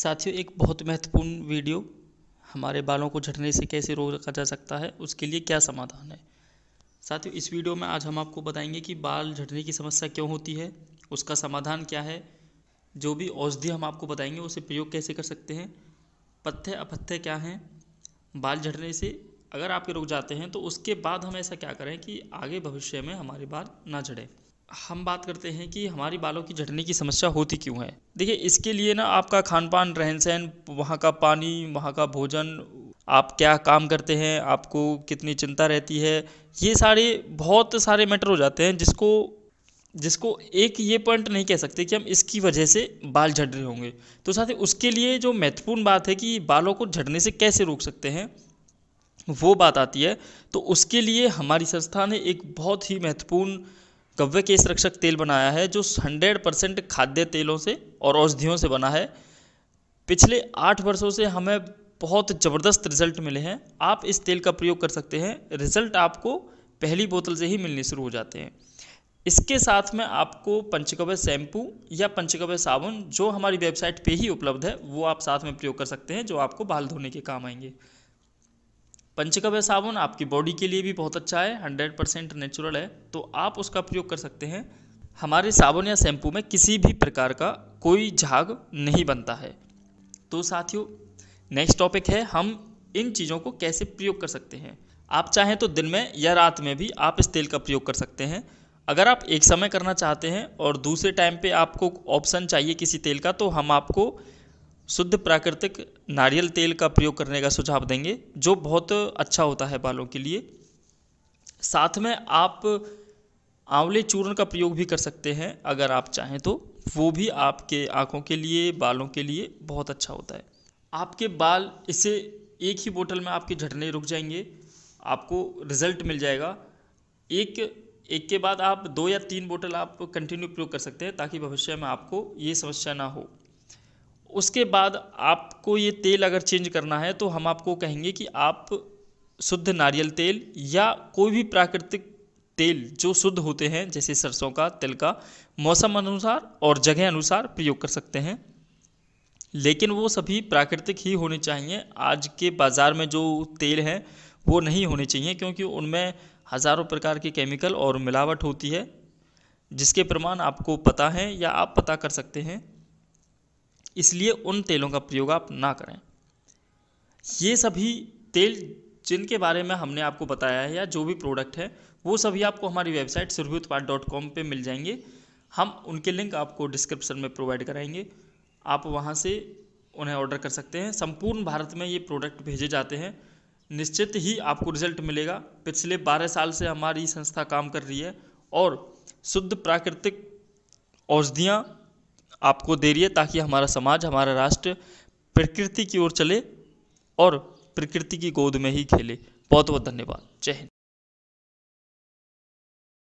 साथियों एक बहुत महत्वपूर्ण वीडियो हमारे बालों को झड़ने से कैसे रोका जा सकता है उसके लिए क्या समाधान है साथियों इस वीडियो में आज हम आपको बताएंगे कि बाल झड़ने की समस्या क्यों होती है उसका समाधान क्या है जो भी औषधि हम आपको बताएंगे उसे प्रयोग कैसे कर सकते हैं पत्थे अपथ्य क्या हैं बाल झड़ने से अगर आपके रुक जाते हैं तो उसके बाद हम ऐसा क्या करें कि आगे भविष्य में हमारे बाल ना झड़ें हम बात करते हैं कि हमारी बालों की झड़ने की समस्या होती क्यों है देखिए इसके लिए ना आपका खान पान रहन सहन वहाँ का पानी वहाँ का भोजन आप क्या काम करते हैं आपको कितनी चिंता रहती है ये सारे बहुत सारे मैटर हो जाते हैं जिसको जिसको एक ये पॉइंट नहीं कह सकते कि हम इसकी वजह से बाल झड़ रहे होंगे तो साथ ही उसके लिए जो महत्वपूर्ण बात है कि बालों को झड़ने से कैसे रोक सकते हैं वो बात आती है तो उसके लिए हमारी संस्था ने एक बहुत ही महत्वपूर्ण कव्य केस रक्षक तेल बनाया है जो 100 परसेंट खाद्य तेलों से और औषधियों से बना है पिछले आठ वर्षों से हमें बहुत ज़बरदस्त रिजल्ट मिले हैं आप इस तेल का प्रयोग कर सकते हैं रिजल्ट आपको पहली बोतल से ही मिलने शुरू हो जाते हैं इसके साथ में आपको पंचकव्य शैम्पू या पंचकव्य साबुन जो हमारी वेबसाइट पे ही उपलब्ध है वो आप साथ में प्रयोग कर सकते हैं जो आपको बाल धोने के काम आएंगे पंचकव्य साबुन आपकी बॉडी के लिए भी बहुत अच्छा है हंड्रेड परसेंट नेचुरल है तो आप उसका प्रयोग कर सकते हैं हमारे साबुन या शैम्पू में किसी भी प्रकार का कोई झाग नहीं बनता है तो साथियों नेक्स्ट टॉपिक है हम इन चीज़ों को कैसे प्रयोग कर सकते हैं आप चाहें तो दिन में या रात में भी आप इस तेल का प्रयोग कर सकते हैं अगर आप एक समय करना चाहते हैं और दूसरे टाइम पे आपको ऑप्शन चाहिए किसी तेल का तो हम आपको शुद्ध प्राकृतिक नारियल तेल का प्रयोग करने का सुझाव देंगे जो बहुत अच्छा होता है बालों के लिए साथ में आप आंवले चूर्ण का प्रयोग भी कर सकते हैं अगर आप चाहें तो वो भी आपके आँखों के लिए बालों के लिए बहुत अच्छा होता है आपके बाल इसे एक ही बोतल में आपके झटने रुक जाएंगे आपको रिजल्ट मिल जाएगा एक एक के बाद आप दो या तीन बोतल आप कंटिन्यू प्रयोग कर सकते हैं ताकि भविष्य में आपको ये समस्या ना हो उसके बाद आपको ये तेल अगर चेंज करना है तो हम आपको कहेंगे कि आप शुद्ध नारियल तेल या कोई भी प्राकृतिक तेल जो शुद्ध होते हैं जैसे सरसों का तिल का मौसम अनुसार और जगह अनुसार प्रयोग कर सकते हैं लेकिन वो सभी प्राकृतिक ही होने चाहिए आज के बाज़ार में जो तेल हैं वो नहीं होने चाहिए क्योंकि उनमें हज़ारों प्रकार के केमिकल और मिलावट होती है जिसके प्रमाण आपको पता है या आप पता कर सकते हैं इसलिए उन तेलों का प्रयोग आप ना करें ये सभी तेल जिनके बारे में हमने आपको बताया है या जो भी प्रोडक्ट है वो सभी आपको हमारी वेबसाइट सुरभि पे डॉट कॉम पर मिल जाएंगे हम उनके लिंक आपको डिस्क्रिप्शन में प्रोवाइड कराएंगे आप वहाँ से उन्हें ऑर्डर कर सकते हैं संपूर्ण भारत में ये प्रोडक्ट भेजे जाते हैं निश्चित ही आपको रिजल्ट मिलेगा पिछले 12 साल से हमारी संस्था काम कर रही है और शुद्ध प्राकृतिक औषधियाँ आपको दे रही है ताकि हमारा समाज हमारा राष्ट्र प्रकृति की ओर चले और प्रकृति की गोद में ही खेले बहुत बहुत धन्यवाद जय हिंद